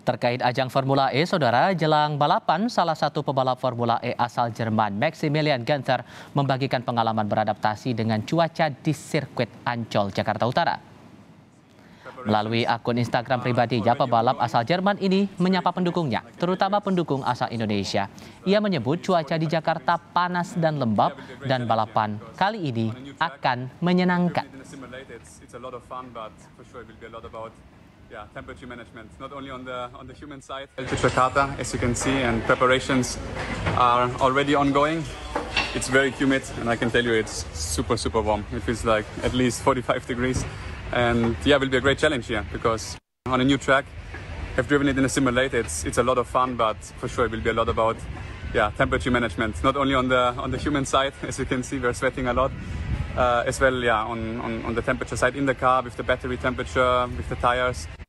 Terkait ajang Formula E, saudara, jelang balapan, salah satu pebalap Formula E asal Jerman, Maximilian Gunther, membagikan pengalaman beradaptasi dengan cuaca di sirkuit Ancol, Jakarta Utara. Melalui akun Instagram pribadinya, pebalap asal Jerman ini menyapa pendukungnya, terutama pendukung asal Indonesia. Ia menyebut cuaca di Jakarta panas dan lembab, dan balapan kali ini akan menyenangkan. yeah, temperature management, not only on the on the human side. To Jakarta, as you can see, and preparations are already ongoing. It's very humid, and I can tell you it's super, super warm. It feels like at least 45 degrees. And yeah, it will be a great challenge here because on a new track, i have driven it in a simulator. It's, it's a lot of fun, but for sure it will be a lot about yeah, temperature management, not only on the on the human side, as you can see, we're sweating a lot, uh, as well, yeah, on, on, on the temperature side in the car with the battery temperature, with the tires.